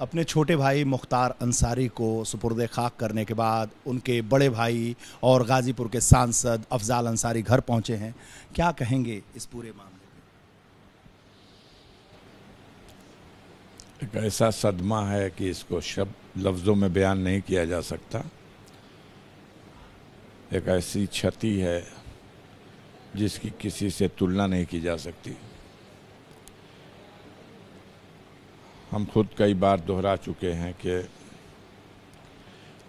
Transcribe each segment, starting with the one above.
अपने छोटे भाई मुख्तार अंसारी को सुपुर्द खाक करने के बाद उनके बड़े भाई और गाज़ीपुर के सांसद अफजाल अंसारी घर पहुंचे हैं क्या कहेंगे इस पूरे मामले में एक ऐसा सदमा है कि इसको शब्द लफ्ज़ों में बयान नहीं किया जा सकता एक ऐसी क्षति है जिसकी किसी से तुलना नहीं की जा सकती हम खुद कई बार दोहरा चुके हैं कि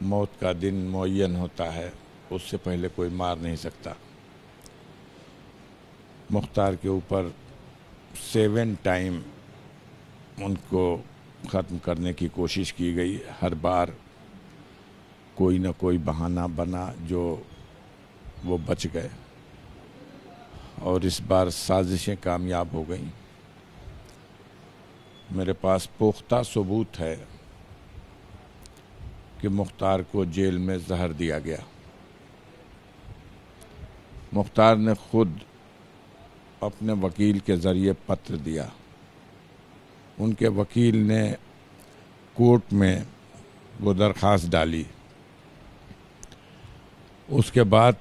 मौत का दिन मुन होता है उससे पहले कोई मार नहीं सकता मुख्तार के ऊपर सेवन टाइम उनको ख़त्म करने की कोशिश की गई हर बार कोई ना कोई बहाना बना जो वो बच गए और इस बार साजिशें कामयाब हो गईं मेरे पास पुख्ता सबूत है कि मुख्तार को जेल में जहर दिया गया मुख्तार ने खुद अपने वकील के ज़रिए पत्र दिया उनके वकील ने कोर्ट में वो दरख्वास्त डाली उसके बाद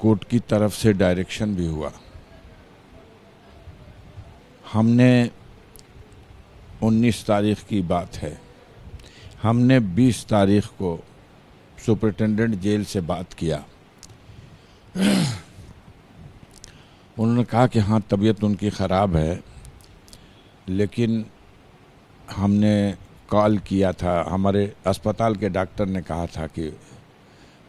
कोर्ट की तरफ से डायरेक्शन भी हुआ हमने 19 तारीख की बात है हमने 20 तारीख को सुपरिटेंडेंट जेल से बात किया उन्होंने कहा कि हाँ तबीयत उनकी ख़राब है लेकिन हमने कॉल किया था हमारे अस्पताल के डॉक्टर ने कहा था कि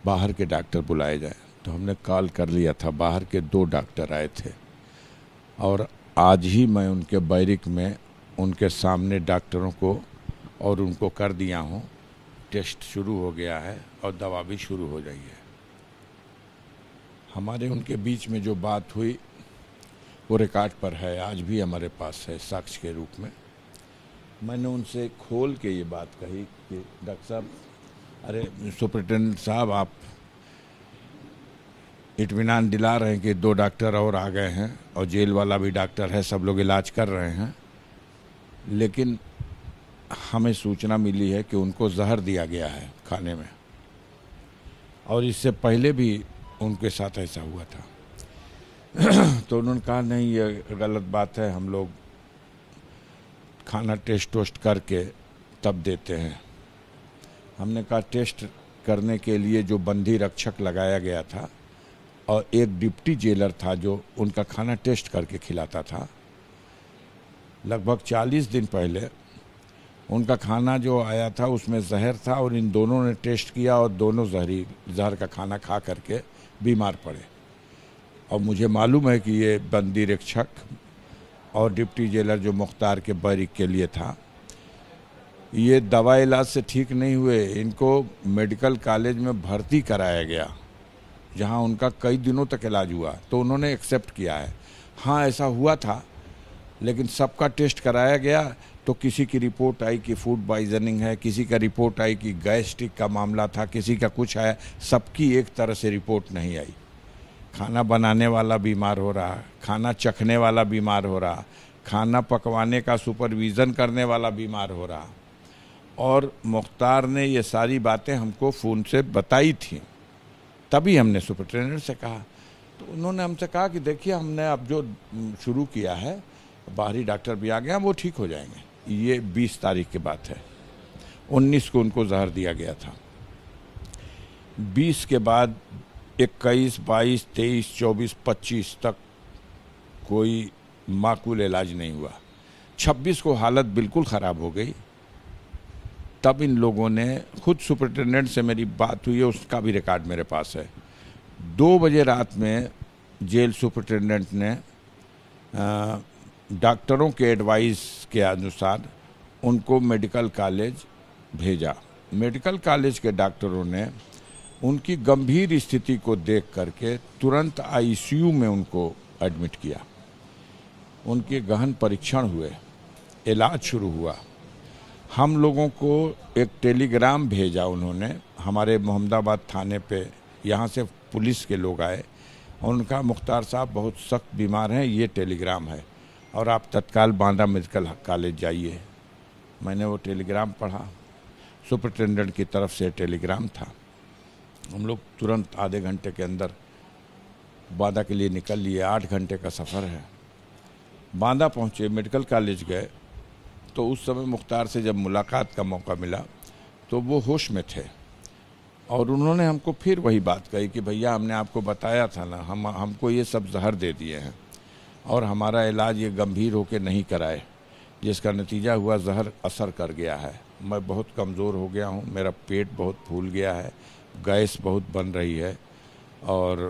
बाहर के डॉक्टर बुलाए जाएं तो हमने कॉल कर लिया था बाहर के दो डॉक्टर आए थे और आज ही मैं उनके बैरिक में उनके सामने डॉक्टरों को और उनको कर दिया हूँ टेस्ट शुरू हो गया है और दवा भी शुरू हो गई है हमारे उनके बीच में जो बात हुई वो रिकॉर्ड पर है आज भी हमारे पास है साक्ष्य के रूप में मैंने उनसे खोल के ये बात कही कि डॉक्टर साहब अरे सुप्रिटेंडेंट साहब आप इतमान दिला रहे हैं कि दो डॉक्टर और आ गए हैं और जेल वाला भी डॉक्टर है सब लोग इलाज कर रहे हैं लेकिन हमें सूचना मिली है कि उनको जहर दिया गया है खाने में और इससे पहले भी उनके साथ ऐसा हुआ था तो उन्होंने कहा नहीं ये गलत बात है हम लोग खाना टेस्ट वोस्ट करके तब देते हैं हमने कहा टेस्ट करने के लिए जो बंदी रक्षक लगाया गया था और एक डिप्टी जेलर था जो उनका खाना टेस्ट करके खिलाता था लगभग 40 दिन पहले उनका खाना जो आया था उसमें जहर था और इन दोनों ने टेस्ट किया और दोनों जहरी जहर का खाना खा करके बीमार पड़े और मुझे मालूम है कि ये बंदी रक्षक और डिप्टी जेलर जो मुख्तार के बैरिक के लिए था ये दवा इलाज से ठीक नहीं हुए इनको मेडिकल कॉलेज में भर्ती कराया गया जहाँ उनका कई दिनों तक इलाज हुआ तो उन्होंने एक्सेप्ट किया है हाँ ऐसा हुआ था लेकिन सबका टेस्ट कराया गया तो किसी की रिपोर्ट आई कि फूड पॉइजनिंग है किसी का रिपोर्ट आई कि गैस्ट्रिक का मामला था किसी का कुछ आया सबकी एक तरह से रिपोर्ट नहीं आई खाना बनाने वाला बीमार हो रहा खाना चखने वाला बीमार हो रहा खाना पकवाने का सुपरविज़न करने वाला बीमार हो रहा और मुख्तार ने ये सारी बातें हमको फ़ोन से बताई थी तभी हमने सुपरटेंडेंट से कहा तो उन्होंने हमसे कहा कि देखिए हमने अब जो शुरू किया है बाहरी डॉक्टर भी आ गया वो ठीक हो जाएंगे ये 20 तारीख की बात है 19 को उनको जहर दिया गया था 20 के बाद 21, 22, 23, 24, 25 तक कोई माकूल इलाज नहीं हुआ 26 को हालत बिल्कुल ख़राब हो गई तब इन लोगों ने खुद सुपरिटेंडेंट से मेरी बात हुई है उसका भी रिकॉर्ड मेरे पास है दो बजे रात में जेल सुपरिटेंडेंट ने डॉक्टरों के एडवाइस के अनुसार उनको मेडिकल कॉलेज भेजा मेडिकल कॉलेज के डॉक्टरों ने उनकी गंभीर स्थिति को देख करके तुरंत आईसीयू में उनको एडमिट किया उनके गहन परीक्षण हुए इलाज शुरू हुआ हम लोगों को एक टेलीग्राम भेजा उन्होंने हमारे मोहम्मदाबाद थाने पे यहाँ से पुलिस के लोग आए उनका मुख्तार साहब बहुत सख्त बीमार हैं ये टेलीग्राम है और आप तत्काल बांदा मेडिकल कॉलेज जाइए मैंने वो टेलीग्राम पढ़ा सुपरिटेंडेंट की तरफ से टेलीग्राम था हम लोग तुरंत आधे घंटे के अंदर बांदा के लिए निकल लिए आठ घंटे का सफ़र है बांदा पहुँचे मेडिकल कॉलेज गए तो उस समय मुख्तार से जब मुलाकात का मौका मिला तो वो होश में थे और उन्होंने हमको फिर वही बात कही कि भैया हमने आपको बताया था ना हम हमको ये सब जहर दे दिए हैं और हमारा इलाज ये गंभीर होकर नहीं कराए जिसका नतीजा हुआ जहर असर कर गया है मैं बहुत कमज़ोर हो गया हूँ मेरा पेट बहुत फूल गया है गैस बहुत बन रही है और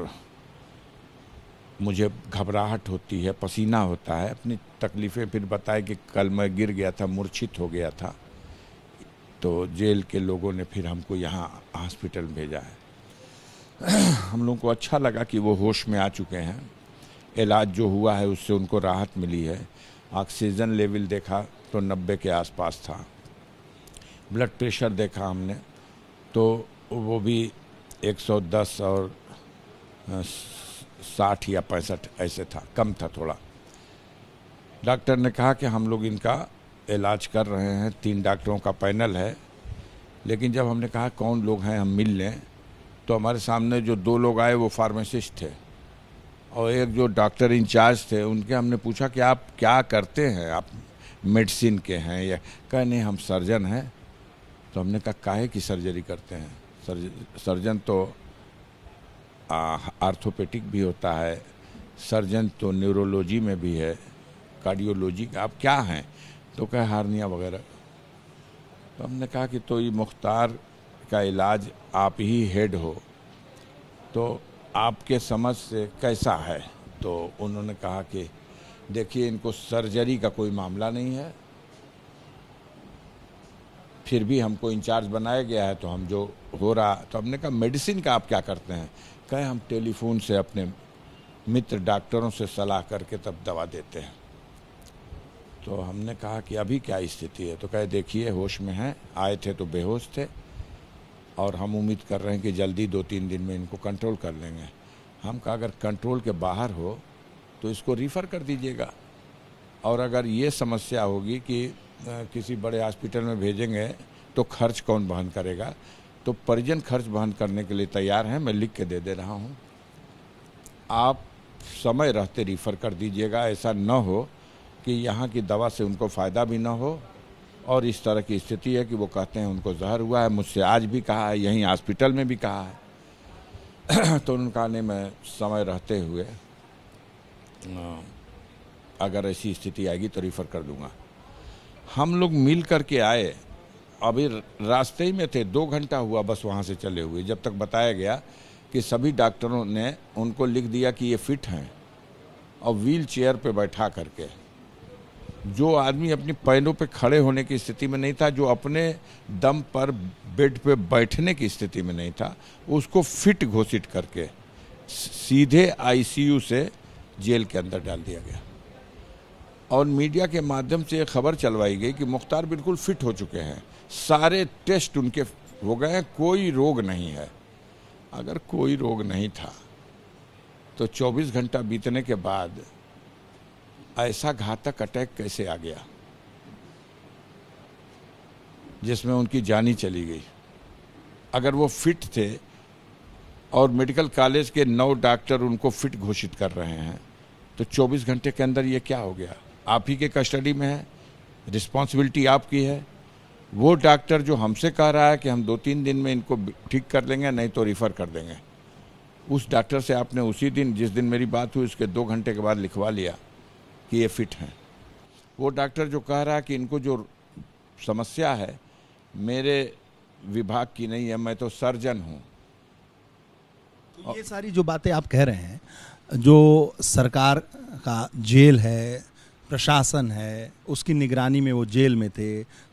मुझे घबराहट होती है पसीना होता है अपनी तकलीफ़ें फिर बताए कि कल मैं गिर गया था मूर्छित हो गया था तो जेल के लोगों ने फिर हमको यहाँ हॉस्पिटल भेजा है हम लोगों को अच्छा लगा कि वो होश में आ चुके हैं इलाज जो हुआ है उससे उनको राहत मिली है ऑक्सीजन लेवल देखा तो 90 के आसपास था ब्लड प्रेशर देखा हमने तो वो भी 110 और साठ या पैंसठ ऐसे था कम था थोड़ा डॉक्टर ने कहा कि हम लोग इनका इलाज कर रहे हैं तीन डॉक्टरों का पैनल है लेकिन जब हमने कहा कौन लोग हैं हम मिल लें तो हमारे सामने जो दो लोग आए वो फार्मासिस्ट थे और एक जो डॉक्टर इंचार्ज थे उनके हमने पूछा कि आप क्या करते हैं आप मेडिसिन के हैं या कह नहीं हम सर्जन हैं तो हमने कहा काहे की सर्जरी करते हैं सर्ज सर्जन तो आर्थोपेटिक भी होता है सर्जन तो न्यूरोलॉजी में भी है कार्डियोलॉजी आप क्या हैं तो कहे हारनिया वगैरह तो हमने कहा कि तो ये मुख्तार का इलाज आप ही हेड हो तो आपके समझ से कैसा है तो उन्होंने कहा कि देखिए इनको सर्जरी का कोई मामला नहीं है फिर भी हमको इंचार्ज बनाया गया है तो हम जो हो रहा तो हमने कहा मेडिसिन का आप क्या करते हैं कहे हम टेलीफोन से अपने मित्र डॉक्टरों से सलाह करके तब दवा देते हैं तो हमने कहा कि अभी क्या स्थिति है तो कहे देखिए होश में हैं आए थे तो बेहोश थे और हम उम्मीद कर रहे हैं कि जल्दी दो तीन दिन में इनको कंट्रोल कर लेंगे हम कहा अगर कंट्रोल के बाहर हो तो इसको रिफ़र कर दीजिएगा और अगर ये समस्या होगी कि किसी बड़े हॉस्पिटल में भेजेंगे तो खर्च कौन बहन करेगा तो परिजन खर्च बहन करने के लिए तैयार हैं मैं लिख के दे दे रहा हूँ आप समय रहते रिफ़र कर दीजिएगा ऐसा न हो कि यहाँ की दवा से उनको फ़ायदा भी ना हो और इस तरह की स्थिति है कि वो कहते हैं उनको जहर हुआ है मुझसे आज भी कहा है यहीं हॉस्पिटल में भी कहा है तो उनका ने मैं समय रहते हुए अगर ऐसी स्थिति आएगी तो रिफ़र कर दूंगा हम लोग मिल कर के आए अभी रास्ते ही में थे दो घंटा हुआ बस वहाँ से चले हुए जब तक बताया गया कि सभी डॉक्टरों ने उनको लिख दिया कि ये फिट हैं और व्हील चेयर पर बैठा करके जो आदमी अपने पैरों पे खड़े होने की स्थिति में नहीं था जो अपने दम पर बेड पे बैठने की स्थिति में नहीं था उसको फिट घोषित करके सीधे आईसीयू से जेल के अंदर डाल दिया गया और मीडिया के माध्यम से ये खबर चलवाई गई कि मुख्तार बिल्कुल फिट हो चुके हैं सारे टेस्ट उनके हो गए कोई रोग नहीं है अगर कोई रोग नहीं था तो 24 घंटा बीतने के बाद ऐसा घातक अटैक कैसे आ गया जिसमें उनकी जानी चली गई अगर वो फिट थे और मेडिकल कॉलेज के नौ डॉक्टर उनको फिट घोषित कर रहे हैं तो 24 घंटे के अंदर ये क्या हो गया आप ही के कस्टडी में है रिस्पॉन्सिबिलिटी आपकी है वो डॉक्टर जो हमसे कह रहा है कि हम दो तीन दिन में इनको ठीक कर लेंगे नहीं तो रिफ़र कर देंगे उस डॉक्टर से आपने उसी दिन जिस दिन मेरी बात हुई उसके दो घंटे के बाद लिखवा लिया कि ये फिट हैं वो डॉक्टर जो कह रहा है कि इनको जो समस्या है मेरे विभाग की नहीं है मैं तो सर्जन हूँ तो ये सारी जो बातें आप कह रहे हैं जो सरकार का जेल है प्रशासन है उसकी निगरानी में वो जेल में थे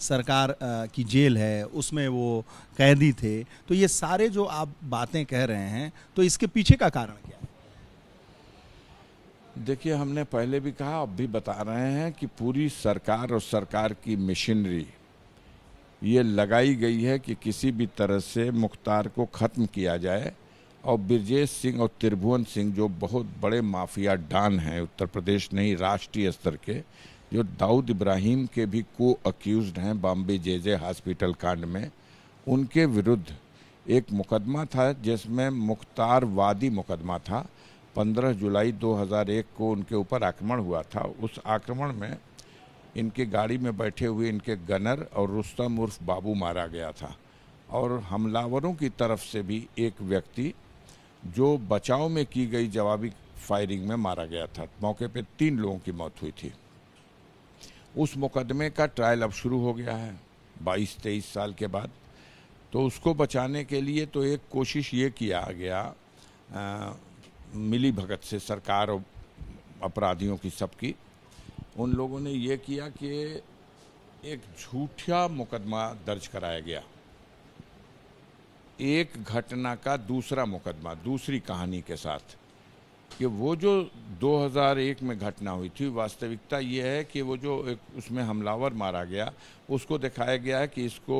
सरकार की जेल है उसमें वो कैदी थे तो ये सारे जो आप बातें कह रहे हैं तो इसके पीछे का कारण क्या है देखिए हमने पहले भी कहा अब भी बता रहे हैं कि पूरी सरकार और सरकार की मशीनरी ये लगाई गई है कि किसी भी तरह से मुख्तार को ख़त्म किया जाए और ब्रजेश सिंह और त्रिभुवन सिंह जो बहुत बड़े माफिया डान हैं उत्तर प्रदेश नहीं राष्ट्रीय स्तर के जो दाऊद इब्राहिम के भी को अक्यूज़ हैं बॉम्बे जे जे हॉस्पिटल कांड में उनके विरुद्ध एक मुकदमा था जिसमें मुख्तारवादी मुकदमा था 15 जुलाई 2001 को उनके ऊपर आक्रमण हुआ था उस आक्रमण में इनके गाड़ी में बैठे हुए इनके गनर और रुस्तम उर्फ बाबू मारा गया था और हमलावरों की तरफ से भी एक व्यक्ति जो बचाव में की गई जवाबी फायरिंग में मारा गया था मौके पर तीन लोगों की मौत हुई थी उस मुकदमे का ट्रायल अब शुरू हो गया है बाईस तेईस साल के बाद तो उसको बचाने के लिए तो एक कोशिश ये किया गया आ, मिली भगत से सरकार और अपराधियों की सबकी उन लोगों ने यह किया कि एक झूठा मुकदमा दर्ज कराया गया एक घटना का दूसरा मुकदमा दूसरी कहानी के साथ कि वो जो 2001 में घटना हुई थी वास्तविकता ये है कि वो जो एक उसमें हमलावर मारा गया उसको दिखाया गया है कि इसको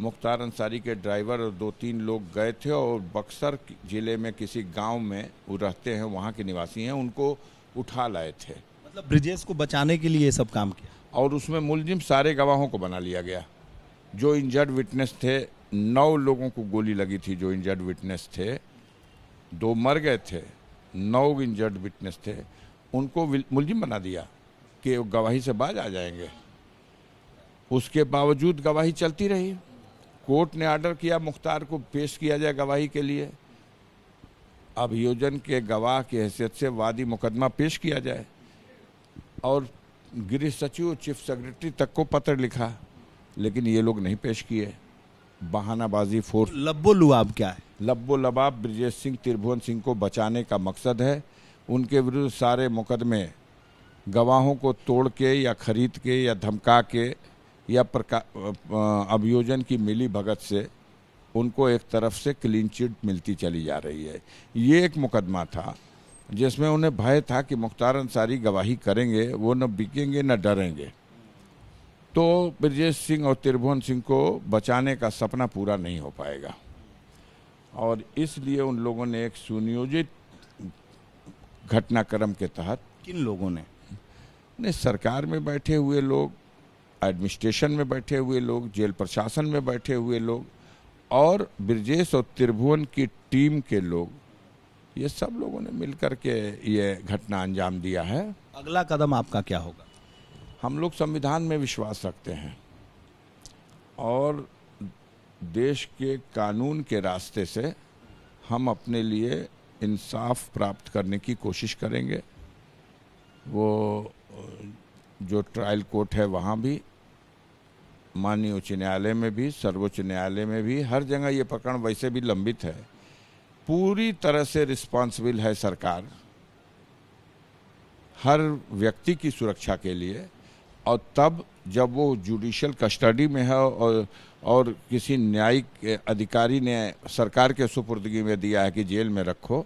मुख्तार अंसारी के ड्राइवर और दो तीन लोग गए थे और बक्सर जिले में किसी गांव में वो रहते हैं वहाँ के निवासी हैं उनको उठा लाए थे मतलब ब्रिजेश को बचाने के लिए सब काम किया और उसमें मुलजिम सारे गवाहों को बना लिया गया जो इंजर्ड विटनेस थे नौ लोगों को गोली लगी थी जो इंजर्ड विटनेस थे दो मर गए थे नौ इंजर्ड विटनेस थे उनको मुलजिम बना दिया कि गवाही से बाज आ जाएंगे उसके बावजूद गवाही चलती रही कोर्ट ने आर्डर किया मुख्तार को पेश किया जाए गवाही के लिए अभियोजन के गवाह की हैसियत से वादी मुकदमा पेश किया जाए और गृह सचिव चीफ सेक्रेटरी तक को पत्र लिखा लेकिन ये लोग नहीं पेश किए बहानाबाजी फोर्स लब्बो लुआब क्या है लब्बो लबाब ब्रजेश सिंह त्रिभुवन सिंह को बचाने का मकसद है उनके विरुद्ध सारे मुकदमे गवाहों को तोड़ के या खरीद के या धमका के या अभियोजन की मिली भगत से उनको एक तरफ से क्लीन चिट मिलती चली जा रही है ये एक मुकदमा था जिसमें उन्हें भय था कि मुख्तार अंसारी गवाही करेंगे वो न बिकेंगे न डरेंगे तो ब्रजेश सिंह और त्रिभुवन सिंह को बचाने का सपना पूरा नहीं हो पाएगा और इसलिए उन लोगों ने एक सुनियोजित घटनाक्रम के तहत किन लोगों ने सरकार में बैठे हुए लोग एडमिनिस्ट्रेशन में बैठे हुए लोग जेल प्रशासन में बैठे हुए लोग और ब्रजेश और त्रिभुवन की टीम के लोग ये सब लोगों ने मिलकर के ये घटना अंजाम दिया है अगला कदम आपका क्या होगा हम लोग संविधान में विश्वास रखते हैं और देश के कानून के रास्ते से हम अपने लिए इंसाफ प्राप्त करने की कोशिश करेंगे वो जो ट्रायल कोर्ट है वहाँ भी माननीय उच्च न्यायालय में भी सर्वोच्च न्यायालय में भी हर जगह ये प्रकरण वैसे भी लंबित है पूरी तरह से रिस्पॉन्सिबल है सरकार हर व्यक्ति की सुरक्षा के लिए और तब जब वो जुडिशल कस्टडी में है और और किसी न्यायिक अधिकारी ने सरकार के सुपुर्दगी में दिया है कि जेल में रखो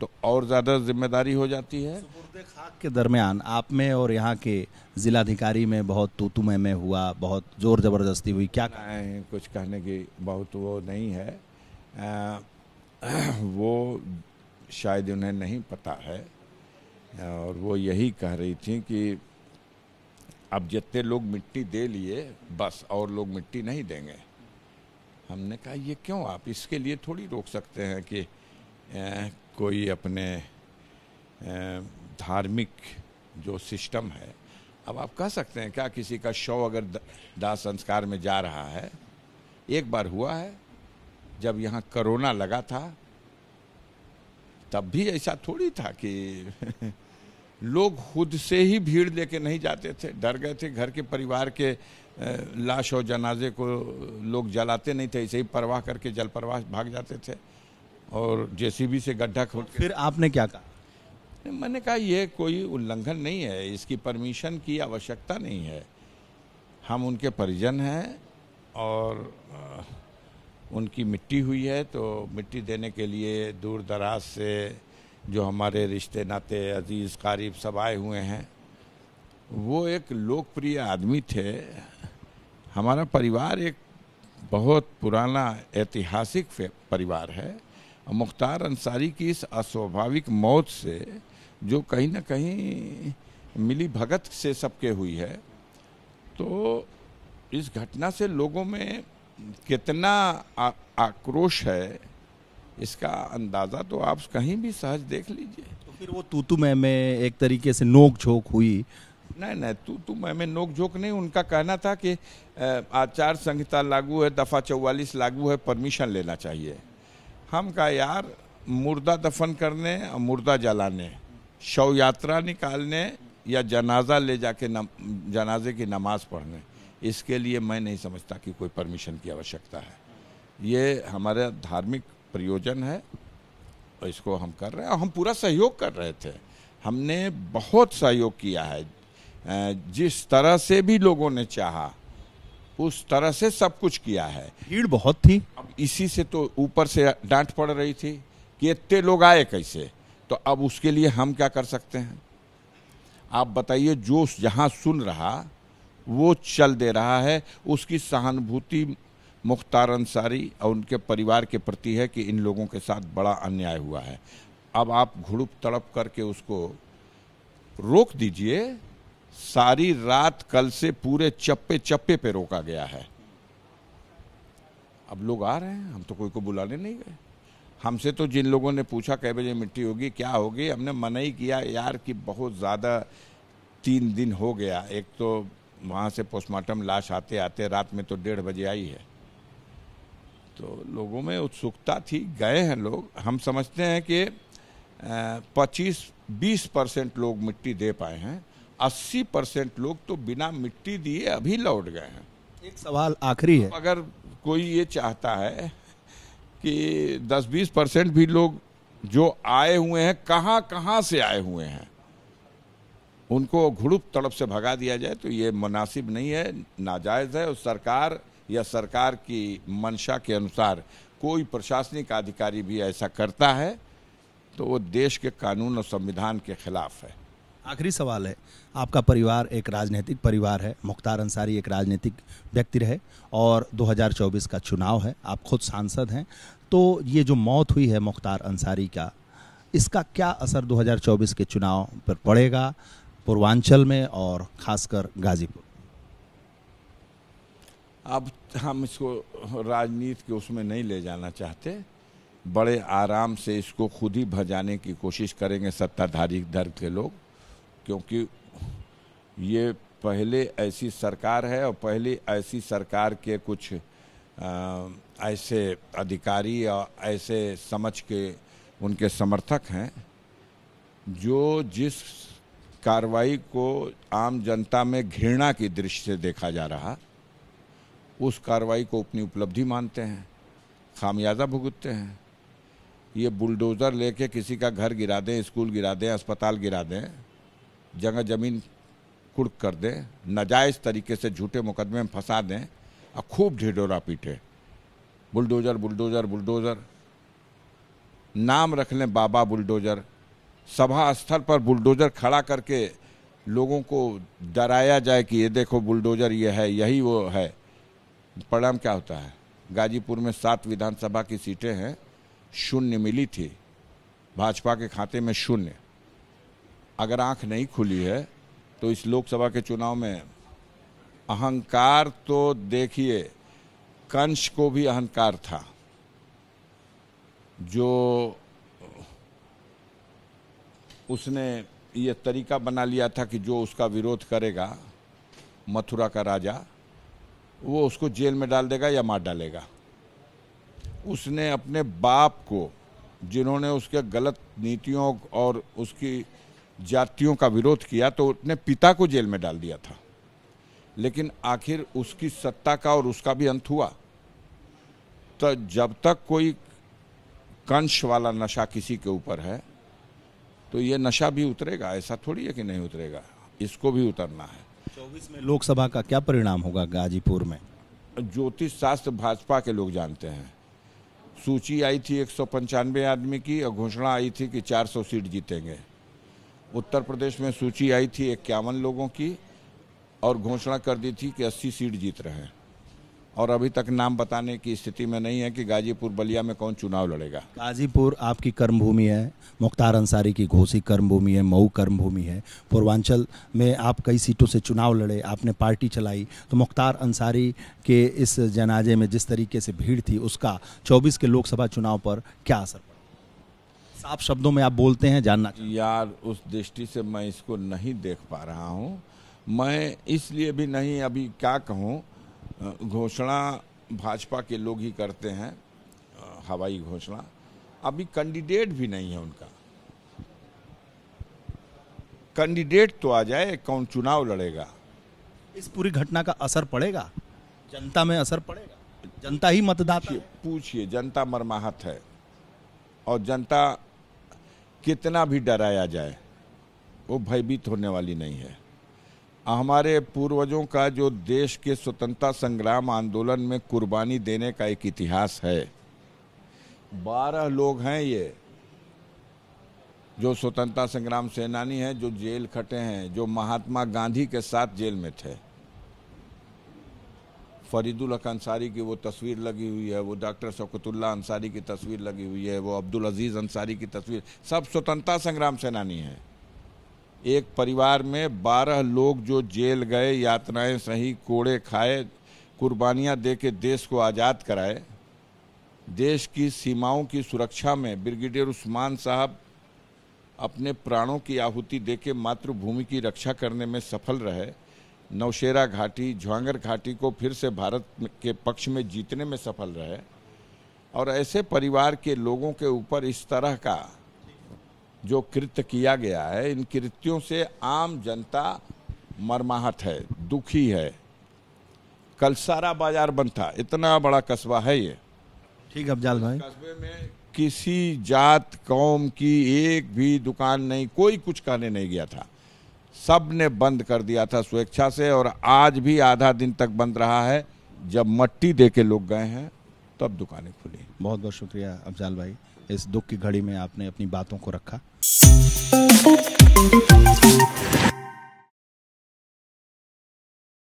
तो और ज़्यादा जिम्मेदारी हो जाती है खाक के दरमियान आप में और यहाँ के जिलाधिकारी में बहुत तूतुमे में हुआ बहुत ज़ोर ज़बरदस्ती हुई क्या कुछ कहने की बहुत वो नहीं है आ, वो शायद उन्हें नहीं पता है और वो यही कह रही थी कि अब जितने लोग मिट्टी दे लिए बस और लोग मिट्टी नहीं देंगे हमने कहा ये क्यों आप इसके लिए थोड़ी रोक सकते हैं कि कोई अपने धार्मिक जो सिस्टम है अब आप कह सकते हैं क्या किसी का शव अगर दाह संस्कार में जा रहा है एक बार हुआ है जब यहाँ करोना लगा था तब भी ऐसा थोड़ी था कि लोग खुद से ही भीड़ लेके नहीं जाते थे डर गए थे घर के परिवार के लाश और जनाजे को लोग जलाते नहीं थे ऐसे ही परवाह करके जल परवाह भाग जाते थे और जेसीबी से गड्ढा खोद फिर आपने क्या कहा मैंने कहा यह कोई उल्लंघन नहीं है इसकी परमिशन की आवश्यकता नहीं है हम उनके परिजन हैं और उनकी मिट्टी हुई है तो मिट्टी देने के लिए दूर दराज से जो हमारे रिश्ते नाते अजीज़ करीब सब आए हुए हैं वो एक लोकप्रिय आदमी थे हमारा परिवार एक बहुत पुराना ऐतिहासिक परिवार है मुख्तार अंसारी की इस अस्वाभाविक मौत से जो कहीं ना कहीं मिली भगत से सबके हुई है तो इस घटना से लोगों में कितना आक्रोश है इसका अंदाज़ा तो आप कहीं भी सहज देख लीजिए तो फिर वो तूतु मैं में एक तरीके से नोक झोंक हुई नहीं नहीं तू तू मैं में नोक झोंक नहीं उनका कहना था कि आचार संहिता लागू है दफ़ा चौवालीस लागू है परमिशन लेना चाहिए हम कहा यार मुर्दा दफन करने और मुर्दा जलाने शव यात्रा निकालने या जनाजा ले जाके नम, जनाजे की नमाज पढ़ने इसके लिए मैं नहीं समझता कि कोई परमिशन की आवश्यकता है ये हमारा धार्मिक प्रयोजन है और इसको हम कर रहे हैं और हम पूरा सहयोग कर रहे थे हमने बहुत सहयोग किया है जिस तरह से भी लोगों ने चाहा उस तरह से सब कुछ किया है भीड़ बहुत थी अब इसी से तो ऊपर से डांट पड़ रही थी कि इतने लोग आए कैसे तो अब उसके लिए हम क्या कर सकते हैं आप बताइए जो जहाँ सुन रहा वो चल दे रहा है उसकी सहानुभूति मुख्तार अंसारी और उनके परिवार के प्रति है कि इन लोगों के साथ बड़ा अन्याय हुआ है अब आप घुड़प तड़प करके उसको रोक दीजिए सारी रात कल से पूरे चप्पे चप्पे पे रोका गया है अब लोग आ रहे हैं हम तो कोई को बुलाने नहीं गए हमसे तो जिन लोगों ने पूछा कै बजे मिट्टी होगी क्या होगी हमने मना ही किया यार कि बहुत ज़्यादा तीन दिन हो गया एक तो वहाँ से पोस्टमार्टम लाश आते आते रात में तो डेढ़ बजे आई है तो लोगों में उत्सुकता थी गए हैं लोग हम समझते हैं कि पच्चीस बीस परसेंट लोग मिट्टी दे पाए हैं अस्सी परसेंट लोग तो बिना मिट्टी दिए अभी लौट गए हैं एक सवाल आखिरी है अगर कोई ये चाहता है कि 10-20 परसेंट भी लोग जो आए हुए हैं कहाँ कहां से आए हुए हैं उनको घुड़ुप तड़प से भगा दिया जाए तो ये मुनासिब नहीं है नाजायज़ है और सरकार या सरकार की मंशा के अनुसार कोई प्रशासनिक अधिकारी भी ऐसा करता है तो वो देश के कानून और संविधान के खिलाफ है आखिरी सवाल है आपका परिवार एक राजनीतिक परिवार है मुख्तार अंसारी एक राजनीतिक व्यक्ति रहे और 2024 का चुनाव है आप खुद सांसद हैं तो ये जो मौत हुई है मुख्तार अंसारी का इसका क्या असर 2024 के चुनाव पर पड़ेगा पूर्वांचल में और खासकर गाजीपुर अब हम इसको राजनीति के उसमें नहीं ले जाना चाहते बड़े आराम से इसको खुद ही भजाने की कोशिश करेंगे सत्ताधारी दल के लोग क्योंकि ये पहले ऐसी सरकार है और पहले ऐसी सरकार के कुछ आ, ऐसे अधिकारी और ऐसे समझ के उनके समर्थक हैं जो जिस कार्रवाई को आम जनता में घृणा की दृष्टि से देखा जा रहा उस कार्रवाई को अपनी उपलब्धि मानते हैं खामियाजा भुगतते हैं ये बुलडोज़र लेके किसी का घर गिरा दें स्कूल गिरा दें अस्पताल गिरा दें जगह ज़मीन कुर्क कर दें नाजायज़ तरीके से झूठे मुकदमे में फंसा दें और खूब ढिढोरा पीटे बुलडोज़र बुलडोज़र बुलडोज़र नाम रख लें बाबा बुलडोज़र सभा स्थल पर बुलडोज़र खड़ा करके लोगों को डराया जाए कि ये देखो बुलडोज़र ये है यही वो है परिणाम क्या होता है गाजीपुर में सात विधानसभा की सीटें हैं शून्य मिली थी भाजपा के खाते में शून्य अगर आंख नहीं खुली है तो इस लोकसभा के चुनाव में अहंकार तो देखिए कंश को भी अहंकार था जो उसने ये तरीका बना लिया था कि जो उसका विरोध करेगा मथुरा का राजा वो उसको जेल में डाल देगा या मार डालेगा उसने अपने बाप को जिन्होंने उसके गलत नीतियों और उसकी जातियों का विरोध किया तो उसने पिता को जेल में डाल दिया था लेकिन आखिर उसकी सत्ता का और उसका भी अंत हुआ तो जब तक कोई कंश वाला नशा किसी के ऊपर है तो ये नशा भी उतरेगा ऐसा थोड़ी है कि नहीं उतरेगा इसको भी उतरना है चौबीस में लोकसभा का क्या परिणाम होगा गाजीपुर में ज्योतिष शास्त्र भाजपा के लोग जानते हैं सूची आई थी एक आदमी की और घोषणा आई थी कि 400 सीट जीतेंगे उत्तर प्रदेश में सूची आई थी इक्यावन लोगों की और घोषणा कर दी थी कि 80 सीट जीत रहे हैं और अभी तक नाम बताने की स्थिति में नहीं है कि गाजीपुर बलिया में कौन चुनाव लड़ेगा गाजीपुर आपकी कर्मभूमि है मुख्तार अंसारी की घोसी कर्मभूमि है मऊ कर्मभूमि है पूर्वांचल में आप कई सीटों से चुनाव लड़े आपने पार्टी चलाई तो मुख्तार अंसारी के इस जनाजे में जिस तरीके से भीड़ थी उसका चौबीस के लोकसभा चुनाव पर क्या असर पड़ा साफ शब्दों में आप बोलते हैं जानना यार उस दृष्टि से मैं इसको नहीं देख पा रहा हूँ मैं इसलिए भी नहीं अभी क्या कहूँ घोषणा भाजपा के लोग ही करते हैं हवाई घोषणा अभी कैंडिडेट भी नहीं है उनका कैंडिडेट तो आ जाए कौन चुनाव लड़ेगा इस पूरी घटना का असर पड़ेगा जनता में असर पड़ेगा जनता ही मतदाता पूछिए जनता मरमाहत है और जनता कितना भी डराया जाए वो भयभीत होने वाली नहीं है हमारे पूर्वजों का जो देश के स्वतंत्रता संग्राम आंदोलन में कुर्बानी देने का एक इतिहास है बारह लोग हैं ये जो स्वतंत्रता संग्राम सेनानी हैं जो जेल खटे हैं जो महात्मा गांधी के साथ जेल में थे फरीदुल हक अंसारी की वो तस्वीर लगी हुई है वो डॉक्टर शौकतुल्ला अंसारी की तस्वीर लगी हुई है वो अब्दुल अजीज़ अंसारी की तस्वीर सब स्वतंत्रता संग्राम सेनानी है एक परिवार में बारह लोग जो जेल गए यातनाएं सही कोड़े खाए कुर्बानियां दे के देश को आज़ाद कराए देश की सीमाओं की सुरक्षा में ब्रिगेडियर उस्मान साहब अपने प्राणों की आहुति देके मातृभूमि की रक्षा करने में सफल रहे नौशेरा घाटी झुआंगर घाटी को फिर से भारत के पक्ष में जीतने में सफल रहे और ऐसे परिवार के लोगों के ऊपर इस तरह का जो कृत्य किया गया है इन कृत्यों से आम जनता मरमाहट है दुखी है कल सारा बाजार बंद था इतना बड़ा कस्बा है ये ठीक अफजाल भाई कस्बे में किसी जात कौम की एक भी दुकान नहीं कोई कुछ कहने नहीं गया था सब ने बंद कर दिया था स्वेच्छा से और आज भी आधा दिन तक बंद रहा है जब मट्टी दे के लोग गए हैं तब दुकानें खुली बहुत बहुत शुक्रिया अफजाल भाई इस दुख की घड़ी में आपने अपनी बातों को रखा